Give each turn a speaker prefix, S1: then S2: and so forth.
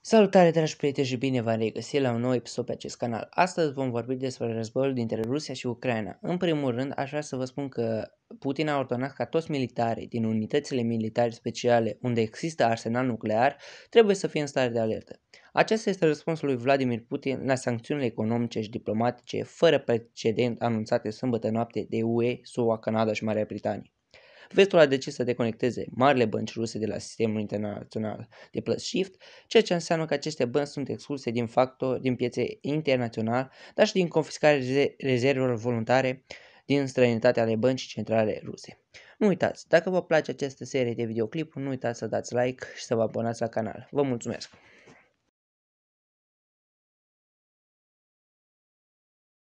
S1: Salutare dragi prieteni și bine v-am regăsit la un nou episod pe acest canal. Astăzi vom vorbi despre războiul dintre Rusia și Ucraina. În primul rând, aș vrea să vă spun că Putin a ordonat ca toți militarii din unitățile militare speciale unde există arsenal nuclear trebuie să fie în stare de alertă. Acesta este răspunsul lui Vladimir Putin la sancțiunile economice și diplomatice fără precedent anunțate sâmbătă noapte de UE, SUA, Canada și Marea Britanie. Vestul a decis să deconecteze marile bănci ruse de la sistemul internațional de plus shift, ceea ce înseamnă că aceste bănci sunt excluse din facto din piețe internaționale, dar și din confiscarea rezervelor voluntare din străinătatea ale băncii centrale ruse. Nu uitați, dacă vă place această serie de videoclipuri, nu uitați să dați like și să vă abonați la canal.
S2: Vă mulțumesc!